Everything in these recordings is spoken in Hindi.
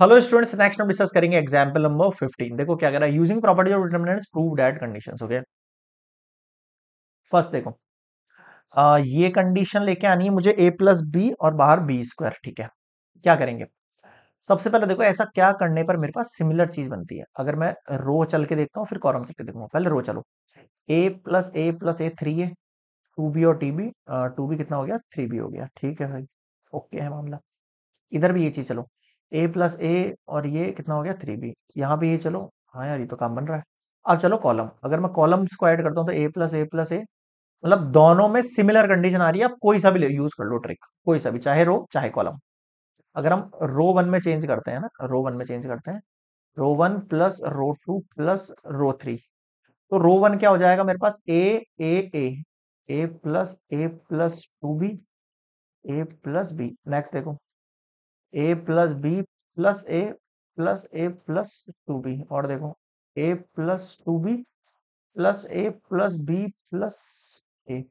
हेलो स्टूडेंट्स नेक्स्ट हम डिस्कस करेंगे एग्जांपल नंबर 15 देखो क्या कह रहा है using properties of determinants prove that conditions okay first देखो आ, ये कंडीशन लेके आनी है मुझे ए प्लस बी और बाहर बी स्क्वायर ठीक है क्या करेंगे सबसे पहले देखो ऐसा क्या करने पर मेरे पास सिमिलर चीज बनती है अगर मैं रो चल के देखता हूँ फिर कॉरम चल के देखूंगा पहले रो चलो A plus A plus A three A two B और टी बी टू बी कितना हो गया थ्री बी हो गया ठीक है भाई ओके है मामला इधर भी ये चीज चलो ए प्लस ए और ये कितना हो गया थ्री बी यहाँ भी ये चलो हाँ यार ये तो काम बन रहा है अब चलो कॉलम अगर मैं कॉलम्स को ऐड करता हूँ तो ए प्लस ए प्लस ए मतलब दोनों में सिमिलर कंडीशन आ रही है आप कोई सा भी यूज कर लो ट्रिक कोई सा भी चाहे रो चाहे कॉलम अगर हम रो वन में चेंज करते हैं ना रो वन में चेंज करते हैं row one plus row two plus row three तो रो वन क्या हो जाएगा मेरे पास A A A A plus A plus two B A plus B next देखो A plus B plus A plus A plus two B और देखो A plus two B plus A plus B plus A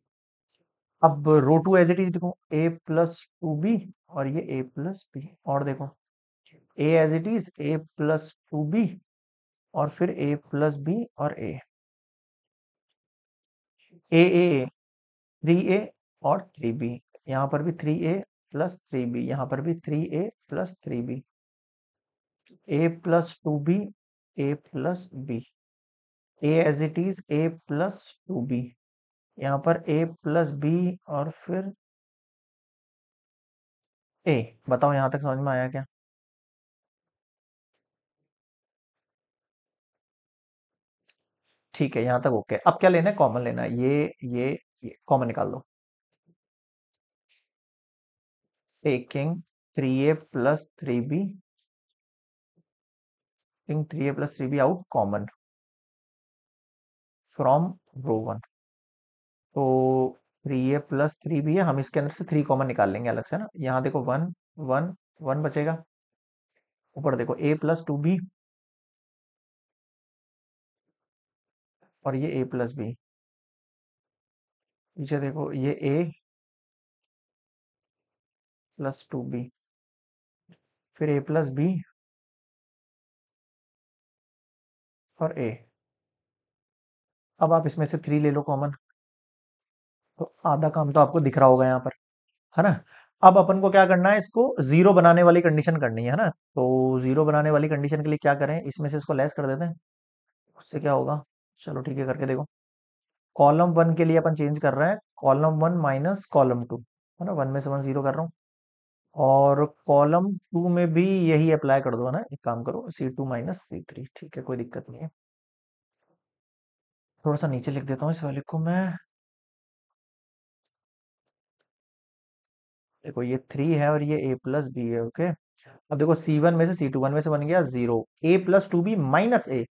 अब row two as it is देखो ए प्लस टू बी और ये ए प्लस बी और देखो A as it is A plus two B और फिर ए प्लस बी और ए ए ए थ्री ए और थ्री बी यहाँ पर भी three A plus three B यहां पर भी three A plus three B A plus two B A plus B A as it is A plus two B यहां पर ए प्लस बी और फिर ए बताओ यहाँ तक समझ में आया क्या ठीक है यहां तक ओके अब क्या लेना है कॉमन लेना है ये ये, ये कॉमन निकाल दो taking 3a plus 3b taking 3a plus 3b out common from row one तो three A plus three B है हम इसके अंदर से थ्री कॉमन निकाल लेंगे अलग से ना यहाँ देखो वन वन वन बचेगा ऊपर देखो ए प्लस टू बी और ये ए प्लस बी पीछे देखो ये ए प्लस टू बी फिर ए प्लस बी और ए अब आप इसमें से थ्री ले लो कॉमन तो आधा काम तो आपको दिख रहा होगा यहां पर है ना अब अपन को क्या करना है इसको जीरो बनाने वाली कंडीशन करनी है ना तो जीरो बनाने वाली कंडीशन के लिए क्या करें इसमें से इसको लेस कर देते हैं उससे क्या होगा चलो ठीक है करके देखो कॉलम वन के लिए अपन चेंज कर रहे हैं column one minus column two है ना वन में से वन जीरो कर रहा हूँ और कॉलम टू में भी यही अप्लाई कर दो ना एक काम करो C two minus C three ठीक है कोई दिक्कत नहीं है थोड़ा सा नीचे लिख देता हूँ इस वाले को मैं देखो ये थ्री है और ये ए प्लस बी है ओके अब देखो सी वन में से सी टू वन में से बन गया zero A plus two B minus A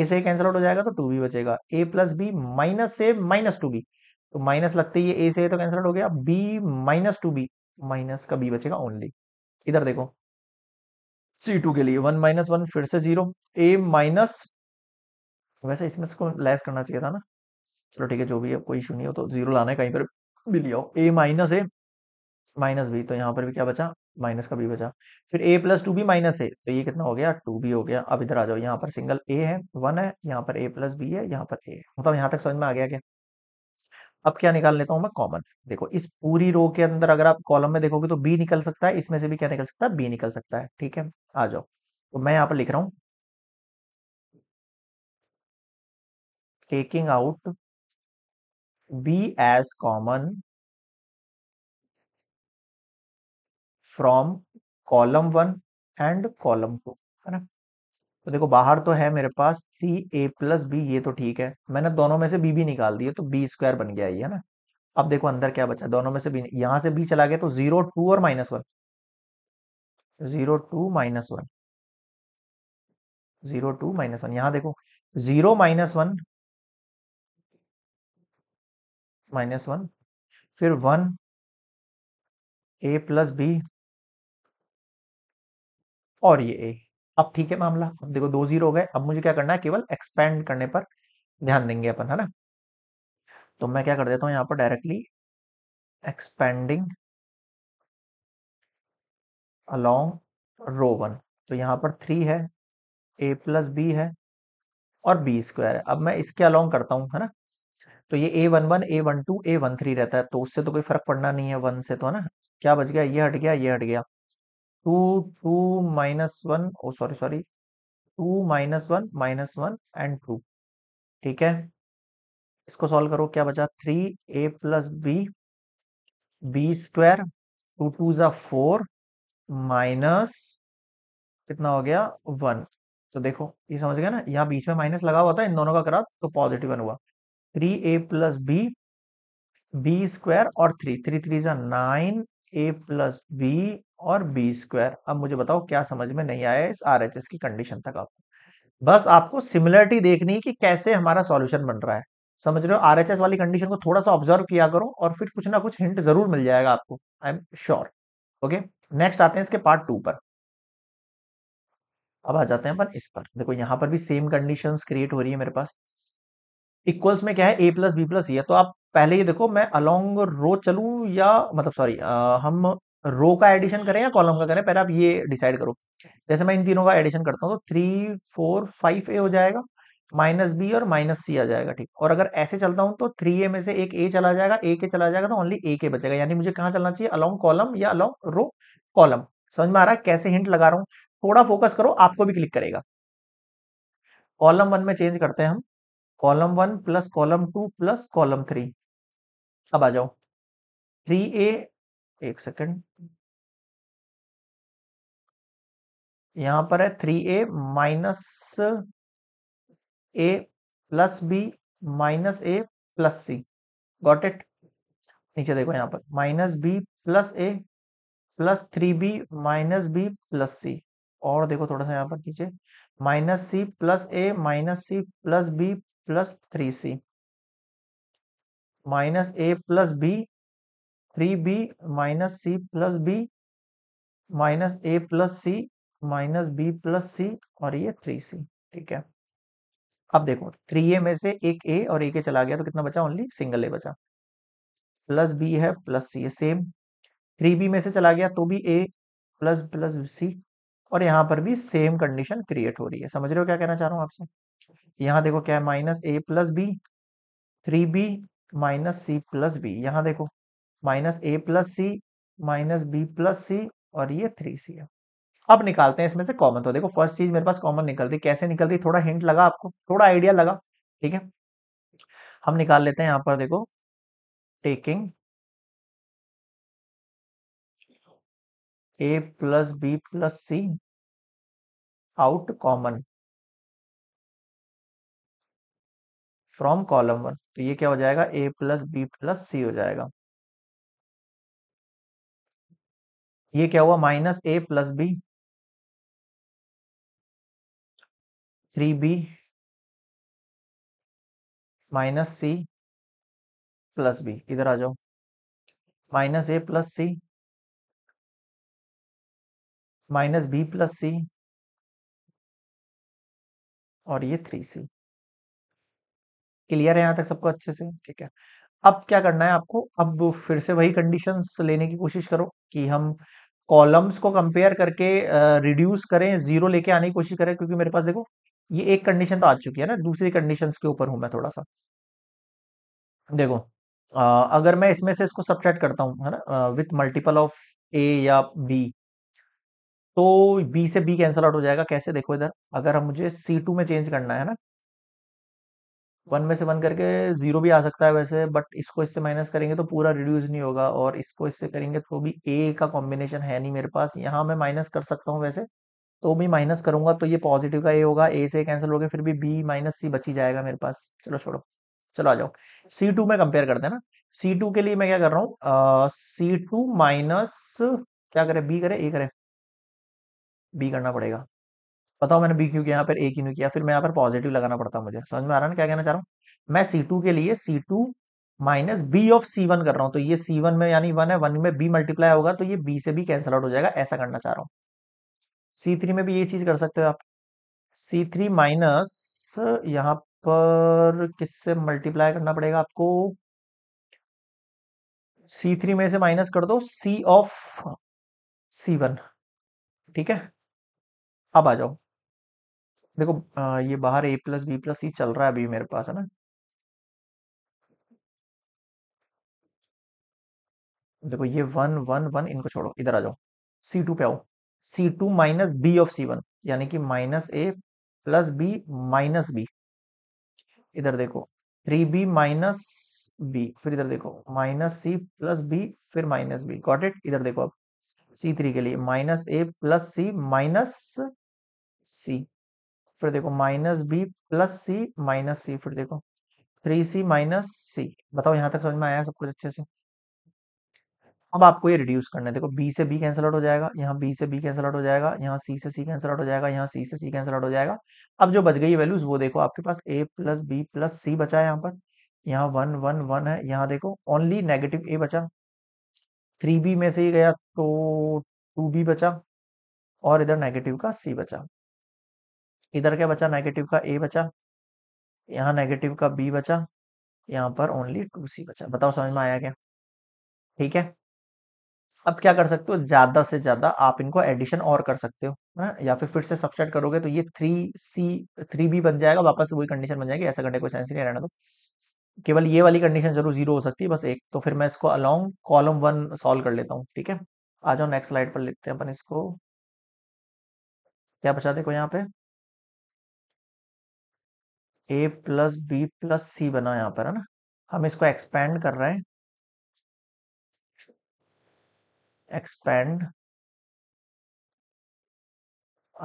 A से कैंसिल आउट हो जाएगा तो टू बी बचेगा A plus B minus A minus two B तो माइनस लगते ही ए से तो कैंसिल हो गया B minus two B minus का बी बचेगा ओनली इधर देखो सी टू के लिए वन माइनस वन फिर से जीरो ए माइनस वैसे इसमें इसको लेस करना चाहिए था ना चलो ठीक है जो भी है कोई इशू नहीं हो तो जीरो लाना है कहीं पर भी लिया A minus A minus B तो यहाँ पर भी क्या बचा माइनस का बी बचा फिर A plus two B minus A तो ये कितना हो गया टू बी हो गया अब इधर आ जाओ यहाँ पर सिंगल ए है वन है यहाँ पर ए प्लस बी है यहाँ पर ए मतलब यहाँ तक समझ में आ गया क्या अब क्या निकाल लेता हूं मैं कॉमन देखो इस पूरी रो के अंदर अगर आप कॉलम में देखोगे तो बी निकल सकता है इसमें से भी क्या निकल सकता है बी निकल सकता है ठीक है आ जाओ तो मैं यहां पर लिख रहा हूं taking out B as common from column one and column two है ना तो देखो बाहर तो है मेरे पास थ्री ए प्लस बी ये तो ठीक है मैंने दोनों में से बी भी निकाल दिया तो बी स्क्वायर बन गया ये है ना अब देखो अंदर क्या बचा दोनों में से बी यहां से बी चला गया तो जीरो टू और minus one zero two minus one zero two minus one यहां देखो zero minus one minus one फिर वन ए प्लस बी और ये ए अब ठीक है मामला अब देखो दो जीरो हो गए अब मुझे क्या करना है केवल एक्सपेंड करने पर ध्यान देंगे अपन है ना तो मैं क्या कर देता हूं यहाँ पर directly expanding along row one तो यहाँ पर थ्री है ए प्लस बी है और बी स्क्वायर है अब मैं इसके अलोंग करता हूं है ना तो ये A one one A one two A one three रहता है तो उससे तो कोई फर्क पड़ना नहीं है वन से तो है ना क्या बच गया ये हट गया ये हट गया two two minus one oh sorry sorry two minus one minus one and two ठीक है इसको सॉल्व करो क्या बचा three A plus B B square two two जा फोर माइनस कितना हो गया वन तो देखो ये समझ गया ना यहाँ बीच में माइनस लगा हुआ था इन दोनों का करा तो पॉजिटिव वन हुआ three A plus B B square और थ्री थ्री थ्री जा नाइन ए प्लस बी और बी स्क्वायर अब मुझे बताओ क्या समझ में नहीं आया इस आर की कंडीशन तक आपको बस आपको सिमिलरिटी देखनी है कि कैसे हमारा सॉल्यूशन बन रहा है समझ रहे हो आर वाली कंडीशन को थोड़ा सा ऑब्जर्व किया करो और फिर कुछ ना कुछ हिंट जरूर मिल जाएगा आपको I am sure okay next आते हैं इसके पार्ट टू पर अब आ जाते हैं अपन इस पर देखो यहाँ पर भी सेम कंडीशन क्रिएट हो रही है मेरे पास इक्वल्स में क्या है ए प्लस बी प्लस ये तो आप पहले ये देखो मैं अलोंग रो चलू या मतलब सॉरी हम रो का एडिशन करें या कॉलम का करें पहले आप ये डिसाइड करो जैसे मैं इन तीनों का एडिशन करता हूँ तो थ्री फोर फाइव ए हो जाएगा माइनस बी और माइनस सी आ जाएगा ठीक और अगर ऐसे चलता हूँ तो थ्री ए में से एक ए चला जाएगा ए के चला जाएगा तो ओनली ए के बचेगा यानी मुझे कहाँ चलना चाहिए अलोंग कॉलम या अलोंग रो कॉलम समझ में आ रहा है कैसे हिंट लगा रहा हूँ थोड़ा फोकस करो आपको भी क्लिक करेगा कॉलम वन में चेंज करते हैं हम column one plus column two plus column three अब आ जाओ थ्री ए एक सेकेंड यहां पर है three A minus A plus B minus A plus C got it नीचे देखो यहां पर minus B plus A plus three B minus B plus C और देखो थोड़ा सा यहां पर नीचे minus C plus A minus C plus B plus three C minus A plus B three B minus C plus B minus A plus C minus B plus C और ये थ्री सी ठीक है अब देखो थ्री ए में से एक ए और एक ए चला गया तो कितना बचा ओनली सिंगल ए बचा प्लस बी है प्लस सी है सेम थ्री बी में से चला गया तो भी ए प्लस प्लस सी और यहां पर भी सेम कंडीशन क्रिएट हो रही है समझ रहे हो क्या कहना चाह रहा हूं आपसे यहाँ देखो क्या है minus A plus B three B minus C plus B यहाँ देखो minus A plus C minus B plus C और ये थ्री सी है अब निकालते हैं इसमें से कॉमन तो देखो फर्स्ट चीज मेरे पास कॉमन निकल रही कैसे निकल रही थोड़ा हिंट लगा आपको थोड़ा आइडिया लगा ठीक है हम निकाल लेते हैं यहां पर देखो taking A plus B plus C out common from column one तो ये क्या हो जाएगा A plus B plus C हो जाएगा ये क्या हुआ minus A plus B three B minus C plus B इधर आ जाओ minus A plus C minus B plus C और ये थ्री सी क्लियर है यहाँ तक सबको अच्छे से ठीक है अब क्या करना है आपको अब फिर से वही कंडीशंस लेने की कोशिश करो कि हम कॉलम्स को कंपेयर करके रिड्यूस करें जीरो लेके आने की कोशिश करें क्योंकि मेरे पास देखो ये एक कंडीशन तो आ चुकी है ना दूसरी कंडीशन के ऊपर हूं मैं थोड़ा सा देखो आ, अगर मैं इसमें से इसको सब्ट्रैक्ट करता हूँ है ना विथ मल्टीपल ऑफ ए या बी तो बी से बी कैंसल आउट हो जाएगा कैसे देखो इधर अगर हम मुझे सी टू में चेंज करना है ना वन में से वन करके जीरो भी आ सकता है वैसे बट इसको इससे माइनस करेंगे तो पूरा रिड्यूस नहीं होगा और इसको इससे करेंगे तो भी ए का कॉम्बिनेशन है नहीं मेरे पास यहाँ मैं माइनस कर सकता हूँ वैसे तो भी माइनस करूंगा तो ये पॉजिटिव का ए होगा ए से कैंसिल हो गया फिर भी बी माइनस सी बची जाएगा मेरे पास चलो छोड़ो चलो आ जाओ सी टू में कंपेयर करते हैं ना सी टू के लिए मैं क्या कर रहा हूँ सी टू माइनस क्या करे बी करे ए करे बी करना पड़ेगा बताओ मैंने बी क्यू किया यहाँ पर ए क्यू किया फिर मैं यहाँ पर पॉजिटिव लगाना पड़ता मुझे समझ में आ रहा है क्या कहना चाह रहा हूँ मैं सी के लिए C minus B of C one कर रहा हूँ तो ये सी वन में यानी वन है वन में बी मल्टीप्लाई होगा तो ये बी से भी कैंसिल आउट हो जाएगा ऐसा करना चाह रहा हूँ सी थ्री में भी ये चीज कर सकते हो आप सी थ्री माइनस यहाँ पर किससे मल्टीप्लाई करना पड़ेगा आपको सी थ्री में से माइनस कर दो सी ऑफ सी वन ठीक है अब आ जाओ देखो आ, ये बाहर A plus B plus C चल रहा है अभी मेरे पास है ना देखो ये वन वन वन इनको छोड़ो इधर आ जाओ सी टू पे आओ C two minus B of C one यानी कि minus A plus B minus B इधर देखो थ्री बी माइनस बी फिर इधर देखो माइनस सी प्लस बी फिर माइनस बी गॉट इट इधर देखो अब सी थ्री के लिए minus A plus C minus C फिर देखो minus B plus C minus C फिर देखो थ्री सी माइनस सी बताओ यहां तक समझ में आया सब कुछ अच्छे से अब आपको ये रिड्यूस करना है देखो बी से बी कैंसल आउट हो जाएगा यहाँ बी से बी कैंसिल आउट हो जाएगा यहाँ सी से सी कैंसल आउट हो जाएगा यहाँ सी से सी कैंसल आउट हो जाएगा अब जो बच गई वैल्यूज वो देखो आपके पास A plus B plus C बचा है यहाँ पर यहाँ वन वन वन है यहाँ देखो ओनली नेगेटिव ए बचा थ्री बी में से ही गया तो टू बी बचा और इधर नेगेटिव का सी बचा इधर क्या बचा नेगेटिव का ए बचा यहाँ नेगेटिव का बी बचा यहाँ पर ओनली टू सी बचा बताओ समझ में आया क्या ठीक है अब क्या कर सकते हो ज्यादा से ज्यादा आप इनको एडिशन और कर सकते हो ना या फिर फिर से सब्सट्रैक्ट करोगे तो ये थ्री सी थ्री बी बन जाएगा वापस वही कंडीशन बन जाएगी ऐसा करने कोई सेंस नहीं रहना तो केवल ये वाली कंडीशन जरूर जीरो हो सकती है बस एक तो फिर मैं इसको अलॉन्ग कॉलम वन सॉल्व कर लेता हूँ ठीक है आ जाओ नेक्स्ट स्लाइड पर लिखते हैं अपन इसको क्या बचा देखो यहाँ पे A plus B plus C बना यहां पर है ना हम इसको एक्सपेंड कर रहे हैं expand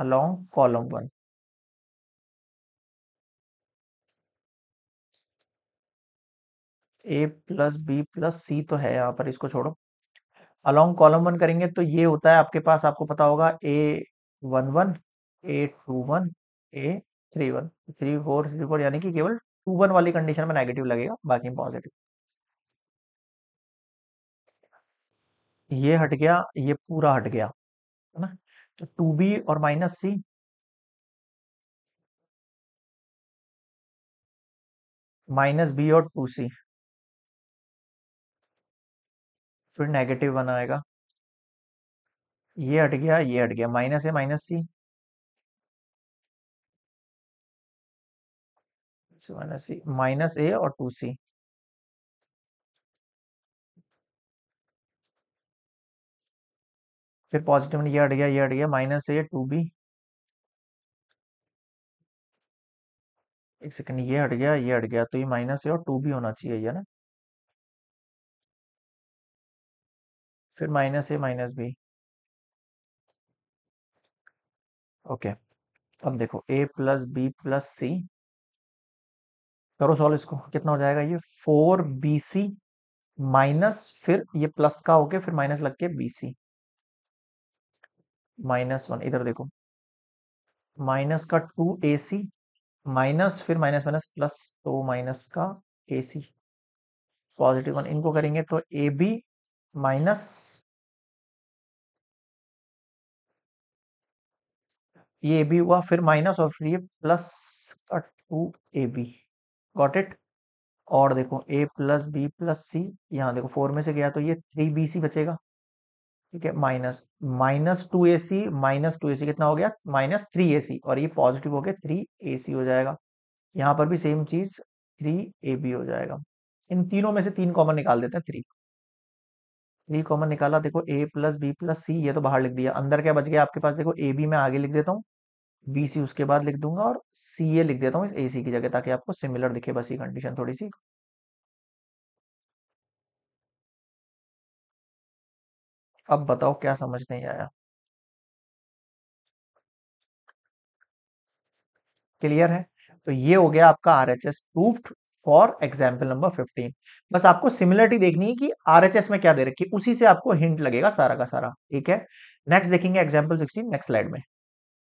along column one A plus B plus C तो है यहां पर इसको छोड़ो अलोंग कॉलम वन करेंगे तो ये होता है आपके पास आपको पता होगा A one one A two one A three one three four three four यानी कि केवल टू वन वाली कंडीशन में नेगेटिव लगेगा बाकी में पॉजिटिव ये हट गया ये पूरा हट गया है ना तो टू बी और माइनस सी माइनस बी और टू सी फिर नेगेटिव वन आएगा ये हट गया ये हट गया माइनस है minus C X minus C minus A और टू सी फिर पॉजिटिव में ये हट गया ये हट गया माइनस ए टू बी एक सेकंड ये हट गया ये हट गया तो ये माइनस ए और टू बी होना चाहिए ना फिर minus A minus B okay अब देखो A plus B plus C करो सॉल्व इसको कितना हो जाएगा ये फोर बी सी माइनस फिर ये प्लस का होके फिर माइनस लग के बी सी माइनस वन इधर देखो माइनस का टू ए सी माइनस फिर माइनस माइनस प्लस तो माइनस का ए सी पॉजिटिव वन इनको करेंगे तो ए बी माइनस ये ए बी हुआ फिर माइनस और फिर ये प्लस का two A B got it और देखो A plus B plus C यहाँ देखो फोर में से गया तो ये थ्री बी सी बचेगा ठीक है minus minus two A C minus two A C कितना हो गया माइनस थ्री ए सी और ये पॉजिटिव हो गया थ्री ए सी हो जाएगा यहाँ पर भी सेम चीज थ्री ए बी हो जाएगा इन तीनों में से तीन कॉमन निकाल देते हैं थ्री थ्री कॉमन निकाला देखो A plus B plus C ये तो बाहर लिख दिया अंदर क्या बच गया आपके पास देखो ए बी मैं आगे लिख देता हूँ बी उसके बाद लिख दूंगा और सी ए लिख देता हूँ इस ए सी की जगह ताकि आपको सिमिलर दिखे बस ये कंडीशन थोड़ी सी अब बताओ क्या समझ नहीं आया क्लियर है तो ये हो गया आपका R H S proof for example number fifteen बस आपको सिमिलरिटी देखनी है कि आर एच एस में क्या दे रखी उसी से आपको हिंट लगेगा सारा का सारा ठीक है नेक्स्ट देखेंगे एग्जाम्पल सिक्सटीन नेक्स्ट स्लाइड में